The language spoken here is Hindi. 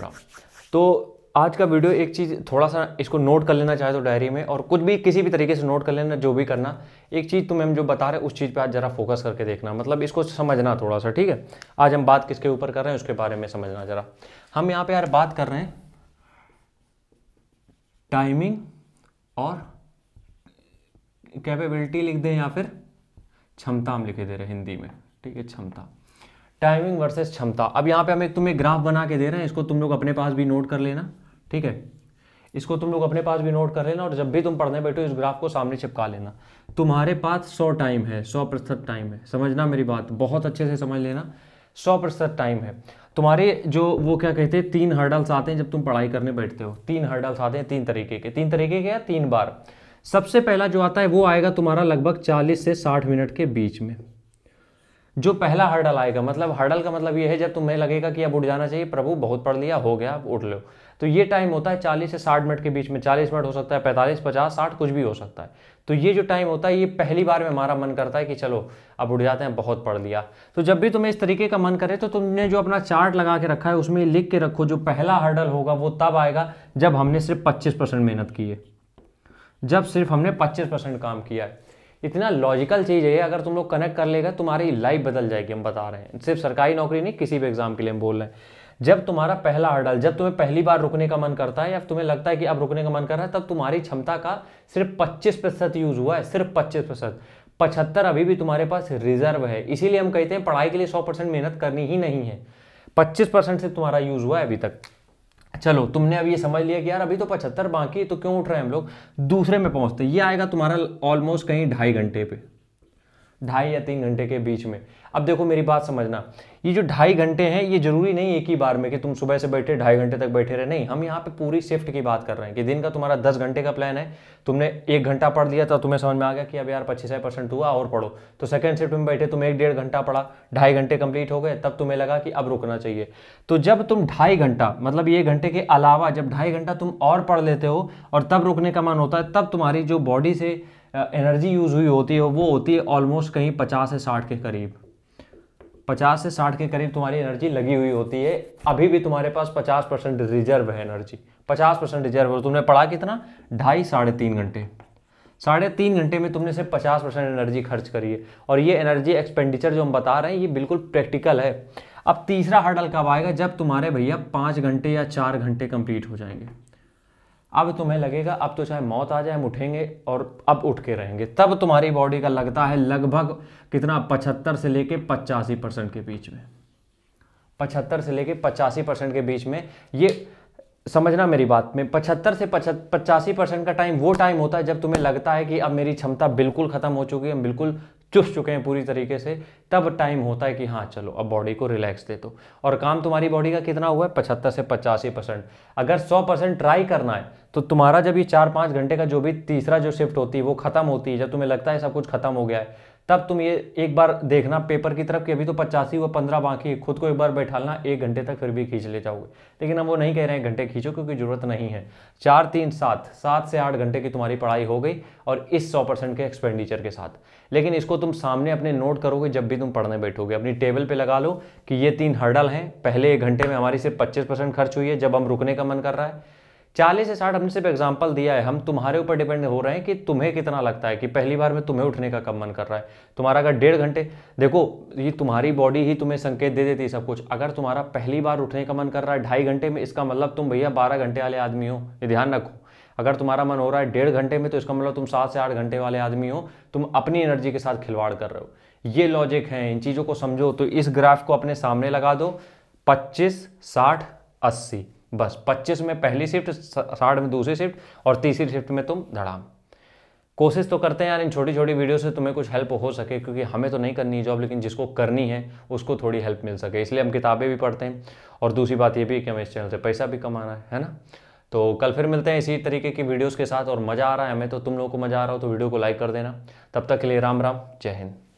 रहा हूँ तो आज का वीडियो एक चीज़ थोड़ा सा इसको नोट कर लेना चाहे तो डायरी में और कुछ भी किसी भी तरीके से नोट कर लेना जो भी करना एक चीज़ तुम तो हम जो बता रहे उस चीज़ पे आज ज़रा फोकस करके देखना मतलब इसको समझना थोड़ा सा ठीक है आज हम बात किसके ऊपर कर रहे हैं उसके बारे में समझना ज़रा हम यहाँ पे यार बात कर रहे हैं टाइमिंग और कैपेबिलिटी लिख दें या फिर क्षमता हम लिखे दे रहे हैं हिंदी में ठीक है क्षमता टाइमिंग वर्सेस क्षमता अब यहाँ पे हम एक तुम्हें ग्राफ बना के दे रहे हैं इसको तुम लोग अपने पास भी नोट कर लेना ठीक है इसको तुम लोग अपने पास भी नोट कर लेना और जब भी तुम पढ़ने बैठो इस ग्राफ को सामने चिपका लेना तुम्हारे पास सौ टाइम है सौ प्रतिशत टाइम है समझना मेरी बात बहुत अच्छे से समझ लेना सौ प्रतिशत टाइम है तुम्हारे जो वो क्या कहते हैं तीन हर्डल्स आते हैं जब तुम पढ़ाई करने बैठते हो तीन हर्डल्स आते हैं तीन तरीके के तीन तरीके के या तीन बार सबसे पहला जो आता है वो आएगा तुम्हारा लगभग चालीस से साठ मिनट के बीच में जो पहला हर्डल आएगा मतलब हर्डल का मतलब ये है जब तुम्हें लगेगा कि अब उठ जाना चाहिए प्रभु बहुत पढ़ लिया हो गया अब उठ लो तो ये टाइम होता है 40 से 60 मिनट के बीच में 40 मिनट हो सकता है 45 50 60 कुछ भी हो सकता है तो ये जो टाइम होता है ये पहली बार में हमारा मन करता है कि चलो अब उठ जाते हैं बहुत पढ़ लिया तो जब भी तुम्हें इस तरीके का मन करे तो तुमने जो अपना चार्ट लगा के रखा है उसमें लिख के रखो जो पहला हर्डल होगा वो तब आएगा जब हमने सिर्फ पच्चीस मेहनत की है जब सिर्फ हमने पच्चीस काम किया है इतना लॉजिकल चीज़ है अगर तुम लोग कनेक्ट कर लेगा तुम्हारी लाइफ बदल जाएगी हम बता रहे हैं सिर्फ सरकारी नौकरी नहीं किसी भी एग्जाम के लिए हम बोल रहे हैं जब तुम्हारा पहला हर्डल जब तुम्हें पहली बार रुकने का मन करता है या तुम्हें लगता है कि अब रुकने का मन कर रहा है तब तुम्हारी क्षमता का सिर्फ पच्चीस प्रतिशत यूज हुआ है सिर्फ पच्चीस प्रतिशत पचहत्तर अभी भी तुम्हारे पास रिजर्व है इसीलिए हम कहते हैं पढ़ाई के लिए सौ परसेंट मेहनत करनी ही नहीं है पच्चीस परसेंट से तुम्हारा यूज हुआ है अभी तक चलो तुमने अभी ये समझ लिया कि यार अभी तो पचहत्तर बाकी तो क्यों उठ रहे हैं हम लोग दूसरे में पहुंचते ये आएगा तुम्हारा ऑलमोस्ट कहीं ढाई घंटे पे ढाई या तीन घंटे के बीच में अब देखो मेरी बात समझना ये जो ढाई घंटे हैं ये जरूरी नहीं एक ही बार में कि तुम सुबह से बैठे ढाई घंटे तक बैठे रहे नहीं हम यहाँ पे पूरी शिफ्ट की बात कर रहे हैं कि दिन का तुम्हारा दस घंटे का प्लान है तुमने एक घंटा पढ़ लिया तो तुम्हें समझ में आ गया कि अब यार पच्चीस परसेंट हुआ और पढ़ो तो सेकंड शिफ्ट में बैठे तुम एक डेढ़ घंटा पढ़ा ढाई घंटे कंप्लीट हो गए तब तुम्हें लगा कि अब रुकना चाहिए तो जब तुम ढाई घंटा मतलब एक घंटे के अलावा जब ढाई घंटा तुम और पढ़ लेते हो और तब रुकने का मन होता है तब तुम्हारी जो बॉडी से एनर्जी यूज़ हुई होती है वो होती है ऑलमोस्ट कहीं पचास से साठ के करीब पचास से साठ के करीब तुम्हारी एनर्जी लगी हुई होती है अभी भी तुम्हारे पास पचास परसेंट रिजर्व है एनर्जी पचास परसेंट रिजर्व है तुमने पढ़ा कितना ढाई साढ़े तीन घंटे साढ़े तीन घंटे में तुमने सिर्फ पचास परसेंट एनर्जी खर्च करी है और ये एनर्जी एक्सपेंडिचर जो हम बता रहे हैं ये बिल्कुल प्रैक्टिकल है अब तीसरा हर्डल कब आएगा जब तुम्हारे भैया पाँच घंटे या चार घंटे कंप्लीट हो जाएंगे अब तुम्हें लगेगा अब तो चाहे मौत आ जाए हम उठेंगे और अब उठ के रहेंगे तब तुम्हारी बॉडी का लगता है लगभग कितना पचहत्तर से लेके पचासी परसेंट के बीच में पचहत्तर से लेके पचासी परसेंट के बीच में ये समझना मेरी बात में पचहत्तर से पचासी परसेंट का टाइम वो टाइम होता है जब तुम्हें लगता है कि अब मेरी क्षमता बिल्कुल ख़त्म हो चुकी है बिल्कुल चुस चुके हैं पूरी तरीके से तब टाइम होता है कि हाँ चलो अब बॉडी को रिलैक्स दे दो और काम तुम्हारी बॉडी का कितना हुआ है पचहत्तर से पचासी परसेंट अगर सौ परसेंट ट्राई करना है तो तुम्हारा जब ये चार पाँच घंटे का जो भी तीसरा जो शिफ्ट होती है वो खत्म होती है जब तुम्हें लगता है सब कुछ खत्म हो गया है तब तुम ये एक बार देखना पेपर की तरफ कि अभी तो पचासी व पंद्रह बाकी है खुद को एक बार लेना एक घंटे तक फिर भी खींच ले जाओगे लेकिन हम वो नहीं कह रहे हैं घंटे खींचो क्योंकि ज़रूरत नहीं है चार तीन सात सात से आठ घंटे की तुम्हारी पढ़ाई हो गई और इस सौ परसेंट के एक्सपेंडिचर के साथ लेकिन इसको तुम सामने अपने नोट करोगे जब भी तुम पढ़ने बैठोगे अपनी टेबल पर लगा लो कि ये तीन हर्डल हैं पहले एक घंटे में हमारी सिर्फ पच्चीस खर्च हुई है जब हम रुकने का मन कर रहा है चालीस से साठ हमने सिर्फ एग्जाम्पल दिया है हम तुम्हारे ऊपर डिपेंड हो रहे हैं कि तुम्हें कितना लगता है कि पहली बार में तुम्हें उठने का कम मन कर रहा है तुम्हारा अगर डेढ़ घंटे देखो ये तुम्हारी बॉडी ही तुम्हें संकेत दे देती है सब कुछ अगर तुम्हारा पहली बार उठने का मन कर रहा है ढाई घंटे में इसका मतलब तुम भैया बारह घंटे वाले आदमी हो ये ध्यान रखो अगर तुम्हारा मन हो रहा है डेढ़ घंटे में तो इसका मतलब तुम सात से आठ घंटे वाले आदमी हो तुम अपनी एनर्जी के साथ खिलवाड़ कर रहे हो ये लॉजिक है इन चीज़ों को समझो तो इस ग्राफ को अपने सामने लगा दो पच्चीस साठ अस्सी बस 25 में पहली शिफ्ट साठ में दूसरी शिफ्ट और तीसरी शिफ्ट में तुम धड़ाम कोशिश तो करते हैं यार इन छोटी छोटी वीडियो से तुम्हें कुछ हेल्प हो सके क्योंकि हमें तो नहीं करनी है जॉब लेकिन जिसको करनी है उसको थोड़ी हेल्प मिल सके इसलिए हम किताबें भी पढ़ते हैं और दूसरी बात ये भी है कि हमें इस चैनल से पैसा भी कमाना है है ना तो कल फिर मिलते हैं इसी तरीके की वीडियोज़ के साथ और मज़ा आ रहा है हमें तो तुम लोगों को मज़ा आ रहा हो तो वीडियो को लाइक कर देना तब तक के लिए राम राम जय हिंद